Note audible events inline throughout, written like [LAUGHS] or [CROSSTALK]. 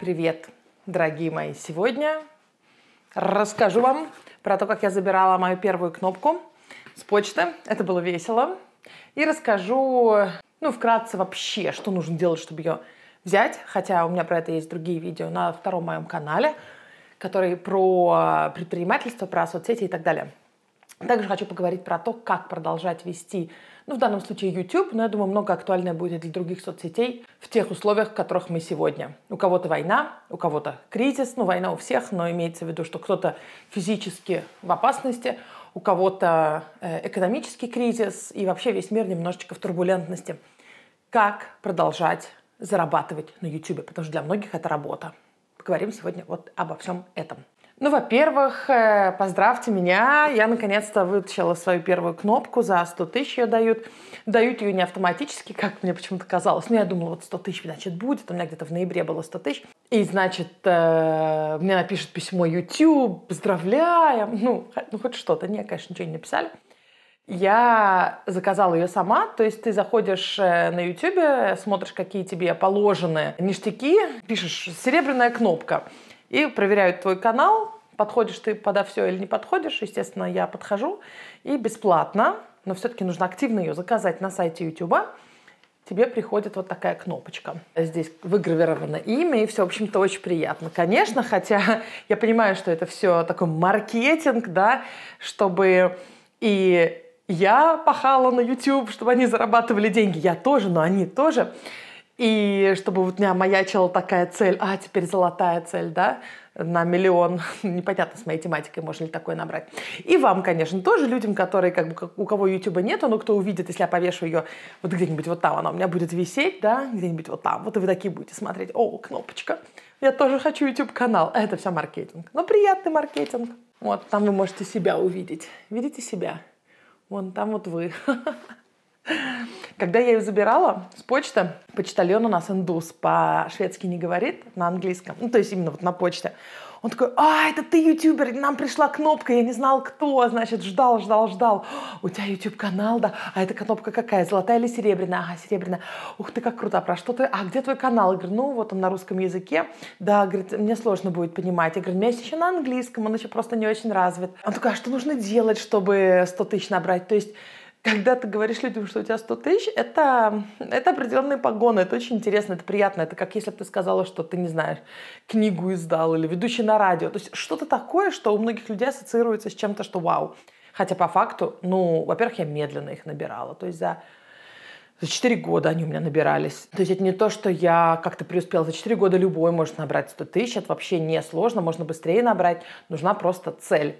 Привет, дорогие мои! Сегодня расскажу вам про то, как я забирала мою первую кнопку с почты. Это было весело. И расскажу, ну, вкратце вообще, что нужно делать, чтобы ее взять. Хотя у меня про это есть другие видео на втором моем канале, которые про э, предпринимательство, про соцсети и так далее. Также хочу поговорить про то, как продолжать вести ну, в данном случае YouTube, но я думаю, много актуальное будет и для других соцсетей в тех условиях, в которых мы сегодня. У кого-то война, у кого-то кризис, ну, война у всех, но имеется в виду, что кто-то физически в опасности, у кого-то э, экономический кризис и вообще весь мир немножечко в турбулентности. Как продолжать зарабатывать на YouTube, потому что для многих это работа. Поговорим сегодня вот обо всем этом. Ну, во-первых, э, поздравьте меня. Я наконец-то вытащила свою первую кнопку. За 100 тысяч ее дают. Дают ее не автоматически, как мне почему-то казалось. Но ну, я думала, вот 100 тысяч, значит, будет. У меня где-то в ноябре было 100 тысяч. И, значит, э, мне напишут письмо YouTube, поздравляем. Ну, ну хоть что-то. Нет, конечно, ничего не написали. Я заказала ее сама, то есть ты заходишь э, на YouTube, смотришь, какие тебе положены ништяки, пишешь «серебряная кнопка», и проверяют твой канал, подходишь ты подо все или не подходишь. Естественно, я подхожу и бесплатно, но все-таки нужно активно ее заказать на сайте YouTube. Тебе приходит вот такая кнопочка. Здесь выгравировано имя, и все, в общем-то, очень приятно. Конечно, хотя я понимаю, что это все такой маркетинг, да, чтобы и я пахала на YouTube, чтобы они зарабатывали деньги. Я тоже, но они тоже. И чтобы вот у меня маячила такая цель, а теперь золотая цель, да, на миллион. [LAUGHS] Непонятно с моей тематикой, можно ли такое набрать. И вам, конечно, тоже, людям, которые, как бы, у кого Ютуба нету, но кто увидит, если я повешу ее вот где-нибудь вот там, она у меня будет висеть, да, где-нибудь вот там. Вот и вы такие будете смотреть. О, кнопочка. Я тоже хочу YouTube-канал. А это все маркетинг. Но ну, приятный маркетинг. Вот, там вы можете себя увидеть. Видите себя? Вон там вот вы. [LAUGHS] Когда я ее забирала с почты, почтальон у нас индус, по-шведски не говорит, на английском, ну, то есть именно вот на почте. Он такой, а, это ты ютубер, нам пришла кнопка, я не знал кто, значит, ждал, ждал, ждал. У тебя ютуб канал да? А эта кнопка какая, золотая или серебряная? Ага, серебряная. Ух ты, как круто, а про что ты, а где твой канал? Я говорю, ну, вот он на русском языке. Да, говорит, мне сложно будет понимать. Я говорю, у меня есть еще на английском, он еще просто не очень развит. Он такой, а что нужно делать, чтобы 100 тысяч набрать? То есть когда ты говоришь людям, что у тебя 100 тысяч, это, это определенные погоны, это очень интересно, это приятно, это как если бы ты сказала, что ты, не знаешь, книгу издал или ведущий на радио, то есть что-то такое, что у многих людей ассоциируется с чем-то, что вау. Хотя по факту, ну, во-первых, я медленно их набирала, то есть за за 4 года они у меня набирались. То есть это не то, что я как-то преуспела. За 4 года любой может набрать 100 тысяч. Это вообще не сложно. Можно быстрее набрать. Нужна просто цель.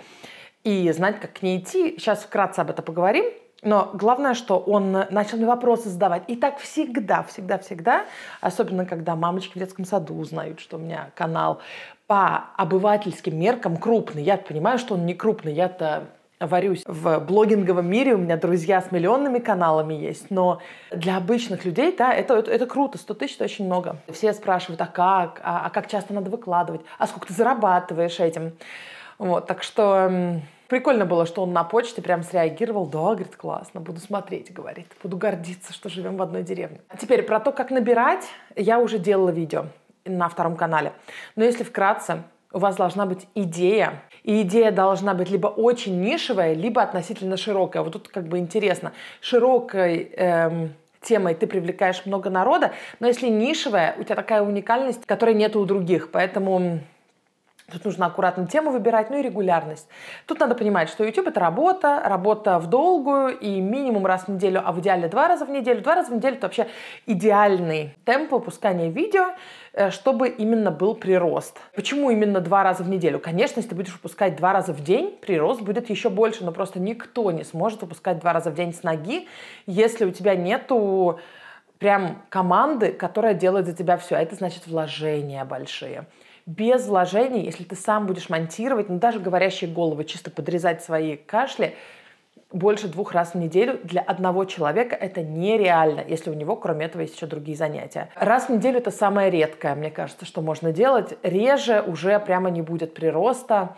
И знать, как к ней идти. Сейчас вкратце об этом поговорим. Но главное, что он начал мне вопросы задавать. И так всегда, всегда, всегда, особенно когда мамочки в детском саду узнают, что у меня канал по обывательским меркам крупный. Я понимаю, что он не крупный, я-то варюсь в блогинговом мире, у меня друзья с миллионными каналами есть, но для обычных людей, да, это, это, это круто, 100 тысяч – это очень много. Все спрашивают, а как, а, а как часто надо выкладывать, а сколько ты зарабатываешь этим. Вот, так что Прикольно было, что он на почте прям среагировал. Да, говорит, классно, буду смотреть, говорит. Буду гордиться, что живем в одной деревне. А теперь про то, как набирать, я уже делала видео на втором канале. Но если вкратце, у вас должна быть идея. И идея должна быть либо очень нишевая, либо относительно широкая. Вот тут как бы интересно. Широкой эм, темой ты привлекаешь много народа, но если нишевая, у тебя такая уникальность, которой нет у других. Поэтому Тут нужно аккуратно тему выбирать, ну и регулярность. Тут надо понимать, что YouTube это работа, работа в долгую и минимум раз в неделю, а в идеале два раза в неделю. Два раза в неделю это вообще идеальный темп выпускания видео, э, чтобы именно был прирост. Почему именно два раза в неделю? Конечно, если ты будешь выпускать два раза в день, прирост будет еще больше, но просто никто не сможет выпускать два раза в день с ноги, если у тебя нету прям команды, которая делает за тебя все. А это значит вложения большие без вложений, если ты сам будешь монтировать, ну даже говорящие головы, чисто подрезать свои кашли, больше двух раз в неделю для одного человека это нереально, если у него, кроме этого, есть еще другие занятия. Раз в неделю это самое редкое, мне кажется, что можно делать. Реже уже прямо не будет прироста.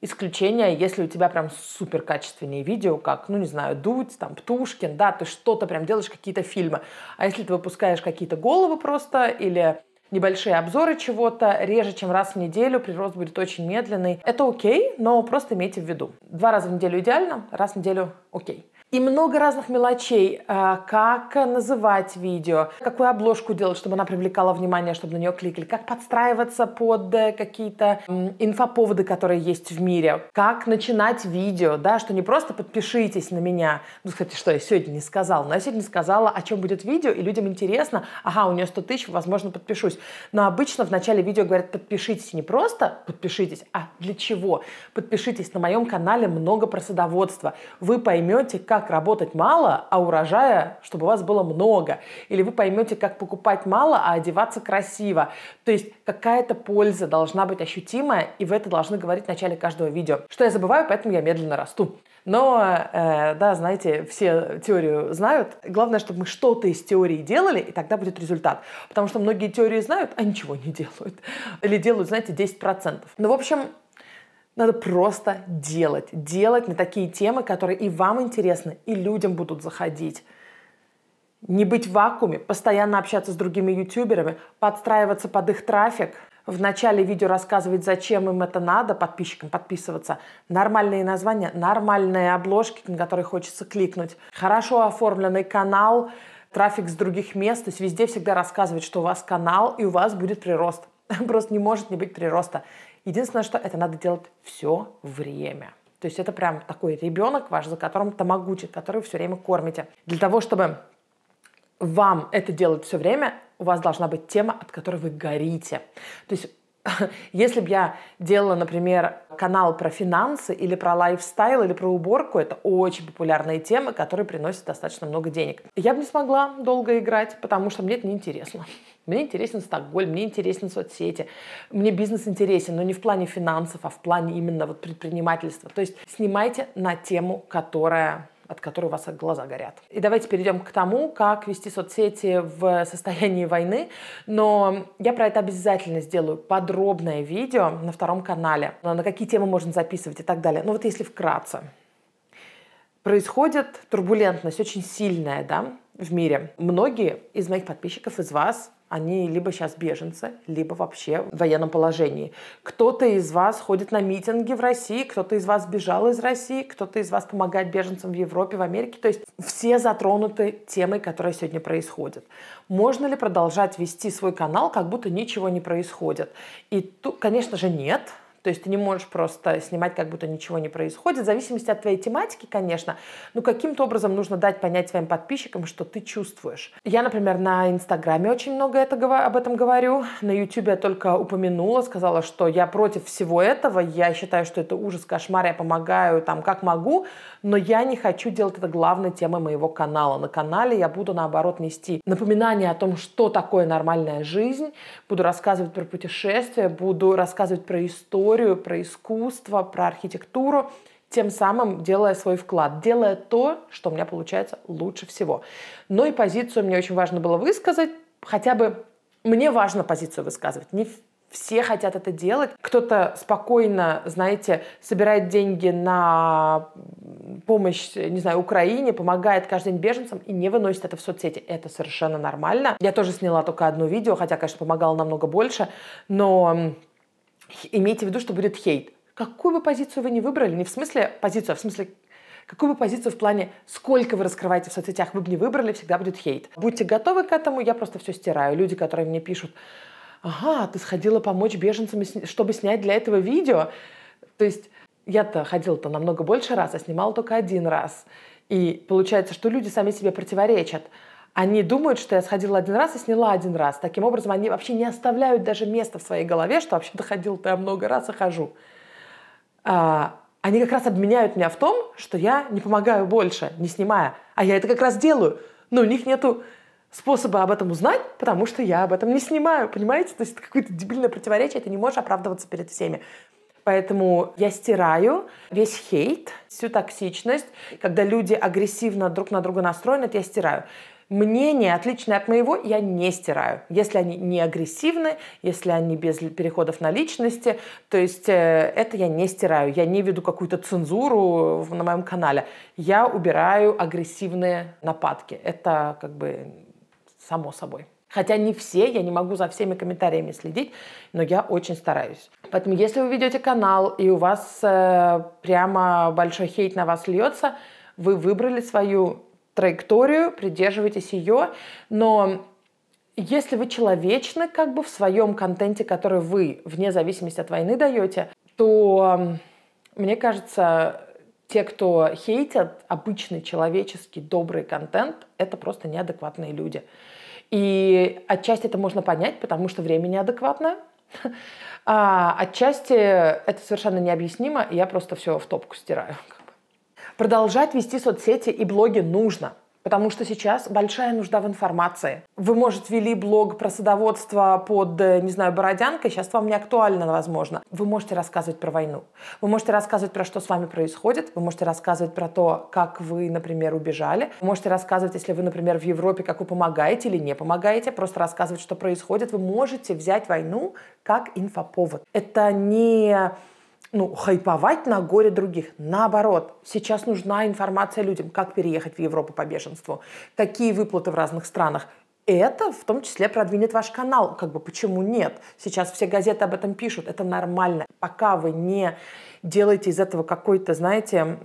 Исключение, если у тебя прям супер качественные видео, как, ну не знаю, Дудь, там, Птушкин, да, ты что-то прям делаешь, какие-то фильмы. А если ты выпускаешь какие-то головы просто или небольшие обзоры чего-то, реже, чем раз в неделю, прирост будет очень медленный. Это окей, но просто имейте в виду. Два раза в неделю идеально, раз в неделю окей. И много разных мелочей, э, как называть видео, какую обложку делать, чтобы она привлекала внимание, чтобы на нее кликали, как подстраиваться под э, какие-то инфоповоды, которые есть в мире, как начинать видео, да, что не просто подпишитесь на меня. Ну, кстати, что я сегодня не сказала? Но я сегодня сказала, о чем будет видео, и людям интересно, ага, у нее 100 тысяч, возможно, подпишусь. Но обычно в начале видео говорят, подпишитесь не просто подпишитесь, а для чего? Подпишитесь на моем канале много про садоводство. Вы поймете, как как работать мало, а урожая, чтобы у вас было много. Или вы поймете, как покупать мало, а одеваться красиво. То есть какая-то польза должна быть ощутимая, и вы это должны говорить в начале каждого видео. Что я забываю, поэтому я медленно расту. Но, э, да, знаете, все теорию знают. Главное, чтобы мы что-то из теории делали, и тогда будет результат. Потому что многие теории знают, а ничего не делают. Или делают, знаете, 10%. Ну, в общем, надо просто делать. Делать на такие темы, которые и вам интересны, и людям будут заходить. Не быть в вакууме, постоянно общаться с другими ютуберами, подстраиваться под их трафик. В начале видео рассказывать, зачем им это надо, подписчикам подписываться. Нормальные названия, нормальные обложки, на которые хочется кликнуть. Хорошо оформленный канал, трафик с других мест. То есть везде всегда рассказывать, что у вас канал, и у вас будет прирост. [LAUGHS] Просто не может не быть прироста. Единственное, что это надо делать все время. То есть это прям такой ребенок ваш, за которым тамагучи, который все время кормите. Для того, чтобы вам это делать все время, у вас должна быть тема, от которой вы горите. То есть [LAUGHS] Если бы я делала, например, канал про финансы или про лайфстайл или про уборку, это очень популярные темы, которые приносят достаточно много денег. Я бы не смогла долго играть, потому что мне это неинтересно. [LAUGHS] Мне интересен Стокгольм, мне интересны соцсети, мне бизнес интересен, но не в плане финансов, а в плане именно вот предпринимательства. То есть снимайте на тему, которая от которой у вас глаза горят. И давайте перейдем к тому, как вести соцсети в состоянии войны. Но я про это обязательно сделаю подробное видео на втором канале, на какие темы можно записывать и так далее. Ну вот если вкратце. Происходит турбулентность очень сильная, да, в мире. Многие из моих подписчиков, из вас, они либо сейчас беженцы, либо вообще в военном положении. Кто-то из вас ходит на митинги в России, кто-то из вас бежал из России, кто-то из вас помогает беженцам в Европе, в Америке. То есть все затронуты темой, которая сегодня происходит. Можно ли продолжать вести свой канал, как будто ничего не происходит? И тут, конечно же, нет то есть ты не можешь просто снимать, как будто ничего не происходит. В зависимости от твоей тематики, конечно, но ну, каким-то образом нужно дать понять своим подписчикам, что ты чувствуешь. Я, например, на Инстаграме очень много это, об этом говорю. На Ютубе я только упомянула, сказала, что я против всего этого. Я считаю, что это ужас, кошмар, я помогаю там как могу, но я не хочу делать это главной темой моего канала. На канале я буду, наоборот, нести напоминание о том, что такое нормальная жизнь, буду рассказывать про путешествия, буду рассказывать про историю, историю, про искусство, про архитектуру, тем самым делая свой вклад, делая то, что у меня получается лучше всего. Но и позицию мне очень важно было высказать, хотя бы мне важно позицию высказывать, не все хотят это делать. Кто-то спокойно, знаете, собирает деньги на помощь, не знаю, Украине, помогает каждый день беженцам и не выносит это в соцсети. Это совершенно нормально. Я тоже сняла только одно видео, хотя, конечно, помогала намного больше, но имейте в виду, что будет хейт. Какую бы позицию вы ни выбрали, не в смысле позицию, а в смысле Какую бы позицию в плане, сколько вы раскрываете в соцсетях, вы бы не выбрали, всегда будет хейт. Будьте готовы к этому, я просто все стираю. Люди, которые мне пишут, ага, ты сходила помочь беженцам, чтобы снять для этого видео. То есть я-то ходила-то намного больше раз, а снимала только один раз. И получается, что люди сами себе противоречат. Они думают, что я сходила один раз и сняла один раз. Таким образом, они вообще не оставляют даже места в своей голове, что вообще-то ходил-то я много раз и хожу. А, они как раз обменяют меня в том, что я не помогаю больше, не снимая. А я это как раз делаю. Но у них нету способа об этом узнать, потому что я об этом не снимаю, понимаете? То есть это какое-то дебильное противоречие, ты не можешь оправдываться перед всеми. Поэтому я стираю весь хейт, всю токсичность. Когда люди агрессивно друг на друга настроены, это я стираю мнения, отличные от моего, я не стираю. Если они не агрессивны, если они без переходов на личности, то есть э, это я не стираю. Я не веду какую-то цензуру на моем канале. Я убираю агрессивные нападки. Это как бы само собой. Хотя не все, я не могу за всеми комментариями следить, но я очень стараюсь. Поэтому, если вы ведете канал и у вас э, прямо большой хейт на вас льется, вы выбрали свою траекторию, придерживайтесь ее, но если вы человечны как бы в своем контенте, который вы вне зависимости от войны даете, то мне кажется, те, кто хейтят обычный человеческий добрый контент, это просто неадекватные люди. И отчасти это можно понять, потому что время неадекватное. [LAUGHS] А отчасти это совершенно необъяснимо, и я просто все в топку стираю. Продолжать вести соцсети и блоги нужно, потому что сейчас большая нужда в информации. Вы, может, вели блог про садоводство под, э, не знаю, Бородянкой, сейчас вам не актуально, возможно. Вы можете рассказывать про войну, вы можете рассказывать про что с вами происходит, вы можете рассказывать про то, как вы, например, убежали, вы можете рассказывать, если вы, например, в Европе, как вы помогаете или не помогаете, просто рассказывать, что происходит. Вы можете взять войну как инфоповод. Это не ну, хайповать на горе других. Наоборот, сейчас нужна информация людям, как переехать в Европу по беженству, какие выплаты в разных странах. Это в том числе продвинет ваш канал. Как бы почему нет? Сейчас все газеты об этом пишут. Это нормально. Пока вы не делаете из этого какой-то, знаете,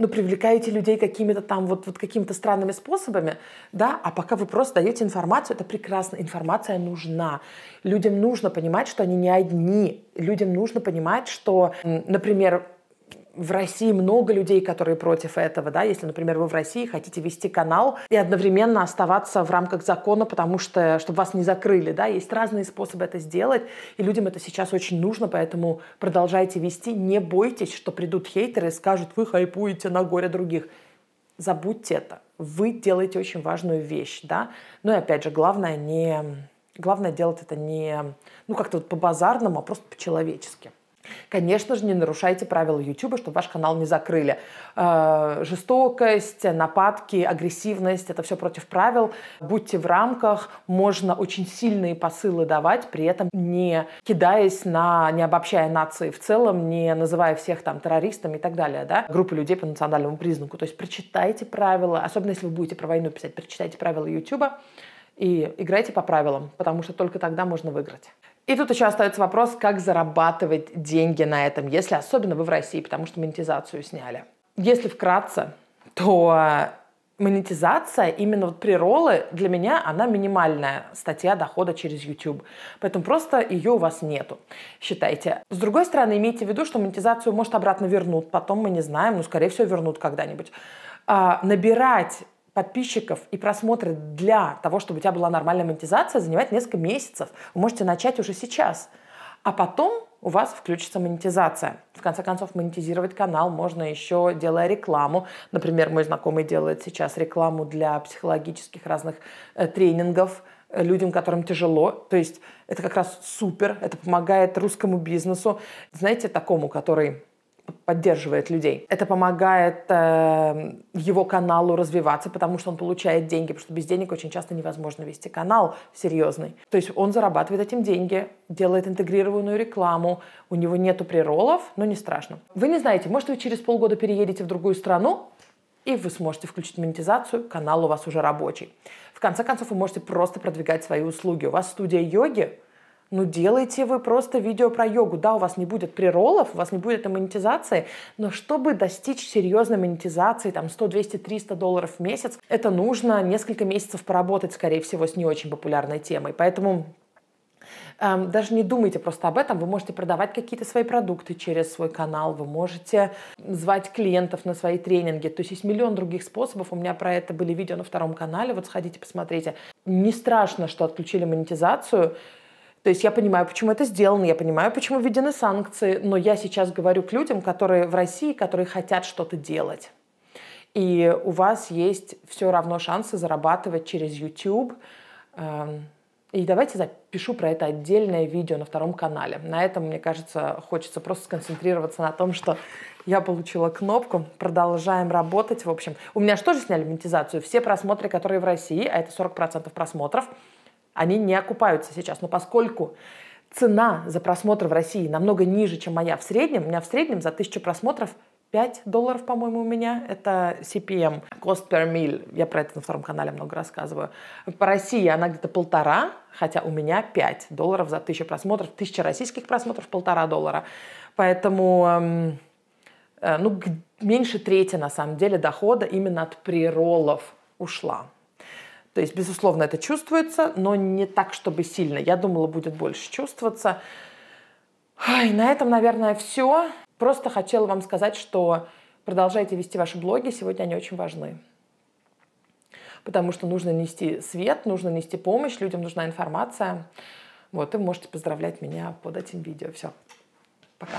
ну, привлекаете людей какими-то там вот, вот какими-то странными способами, да, а пока вы просто даете информацию, это прекрасно, информация нужна. Людям нужно понимать, что они не одни, людям нужно понимать, что, например, в России много людей, которые против этого, да, если, например, вы в России хотите вести канал и одновременно оставаться в рамках закона, потому что, чтобы вас не закрыли, да, есть разные способы это сделать, и людям это сейчас очень нужно, поэтому продолжайте вести, не бойтесь, что придут хейтеры и скажут, вы хайпуете на горе других. Забудьте это. Вы делаете очень важную вещь, да. Ну и опять же, главное не... Главное делать это не, ну, как-то вот по-базарному, а просто по-человечески. Конечно же, не нарушайте правила YouTube, чтобы ваш канал не закрыли. Э, жестокость, нападки, агрессивность – это все против правил. Будьте в рамках, можно очень сильные посылы давать, при этом не кидаясь на, не обобщая нации в целом, не называя всех там террористами и так далее, да, группы людей по национальному признаку. То есть прочитайте правила, особенно если вы будете про войну писать, прочитайте правила YouTube и играйте по правилам, потому что только тогда можно выиграть. И тут еще остается вопрос, как зарабатывать деньги на этом, если особенно вы в России, потому что монетизацию сняли. Если вкратце, то монетизация, именно вот приролы, для меня она минимальная статья дохода через YouTube. Поэтому просто ее у вас нету, считайте. С другой стороны, имейте в виду, что монетизацию, может, обратно вернут, потом мы не знаем, но, скорее всего, вернут когда-нибудь. А, набирать подписчиков и просмотры для того, чтобы у тебя была нормальная монетизация, занимает несколько месяцев. Вы можете начать уже сейчас. А потом у вас включится монетизация. В конце концов, монетизировать канал можно еще делая рекламу. Например, мой знакомый делает сейчас рекламу для психологических разных э, тренингов э, людям, которым тяжело. То есть это как раз супер, это помогает русскому бизнесу. Знаете, такому, который поддерживает людей. Это помогает э, его каналу развиваться, потому что он получает деньги, потому что без денег очень часто невозможно вести канал серьезный. То есть он зарабатывает этим деньги, делает интегрированную рекламу, у него нету преролов, но не страшно. Вы не знаете, может вы через полгода переедете в другую страну, и вы сможете включить монетизацию, канал у вас уже рабочий. В конце концов, вы можете просто продвигать свои услуги. У вас студия йоги – ну, делайте вы просто видео про йогу. Да, у вас не будет приролов, у вас не будет монетизации, но чтобы достичь серьезной монетизации, там, 100, 200, 300 долларов в месяц, это нужно несколько месяцев поработать, скорее всего, с не очень популярной темой. Поэтому эм, даже не думайте просто об этом. Вы можете продавать какие-то свои продукты через свой канал, вы можете звать клиентов на свои тренинги. То есть есть миллион других способов. У меня про это были видео на втором канале. Вот сходите, посмотрите. Не страшно, что отключили монетизацию то есть я понимаю, почему это сделано, я понимаю, почему введены санкции, но я сейчас говорю к людям, которые в России, которые хотят что-то делать. И у вас есть все равно шансы зарабатывать через YouTube. Эм, и давайте запишу про это отдельное видео на втором канале. На этом, мне кажется, хочется просто сконцентрироваться на том, что я получила кнопку, продолжаем работать. В общем, у меня же тоже сняли монетизацию. Все просмотры, которые в России, а это 40% просмотров, они не окупаются сейчас. Но поскольку цена за просмотр в России намного ниже, чем моя в среднем, у меня в среднем за тысячу просмотров 5 долларов, по-моему, у меня. Это CPM, cost per mil. Я про это на втором канале много рассказываю. По России она где-то полтора, хотя у меня 5 долларов за тысячу просмотров. Тысяча российских просмотров полтора доллара. Поэтому эм, э, ну, меньше трети, на самом деле, дохода именно от приролов ушла. То есть, безусловно, это чувствуется, но не так, чтобы сильно. Я думала, будет больше чувствоваться. Ай, на этом, наверное, все. Просто хотела вам сказать, что продолжайте вести ваши блоги, сегодня они очень важны. Потому что нужно нести свет, нужно нести помощь, людям нужна информация. Вот, и можете поздравлять меня под этим видео. Все, пока.